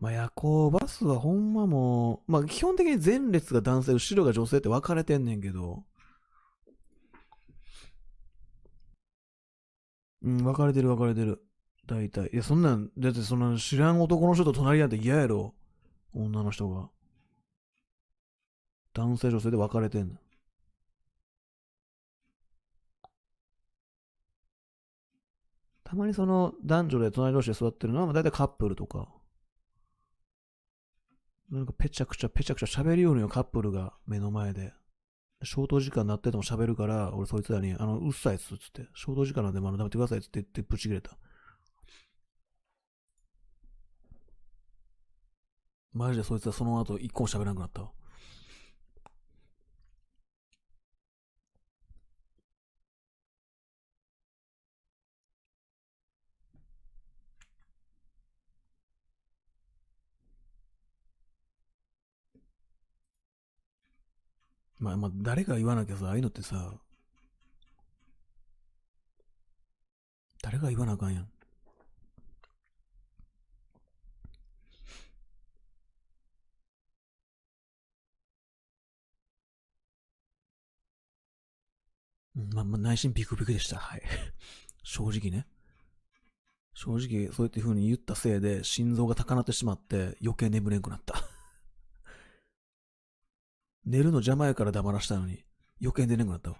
まあ、夜行バスはほんまもう、まあ、基本的に前列が男性、後ろが女性って分かれてんねんけど、うん、分かれてる分かれてる。大体。いや、そんなん、だってそんな知らん男の人と隣なんて嫌やろ。女の人が。男性女性で分かれてんの。たまにその男女で隣同士で座ってるのは、まあ、大体カップルとか。なんかぺちゃくちゃぺちゃくちゃ喋るようなカップルが目の前で、消灯時間になってても喋るから、俺そいつらに、あの、うっさいっつって、消灯時間なんでまだ食べてくださいっつって言ってぶち切れた。マジでそいつはその後一個も喋らなくなったわ。まあまあ、誰が言わなきゃさ、ああいうのってさ、誰が言わなあかんやん。まあまあ、内心ビクビクでした。はい。正直ね。正直、そうやって風に言ったせいで、心臓が高鳴ってしまって、余計眠れんくなった。寝るの邪魔やから黙らしたのに、余計出なくなったわ。